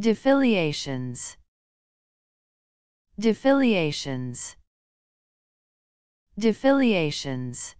Defiliations Defiliations Defiliations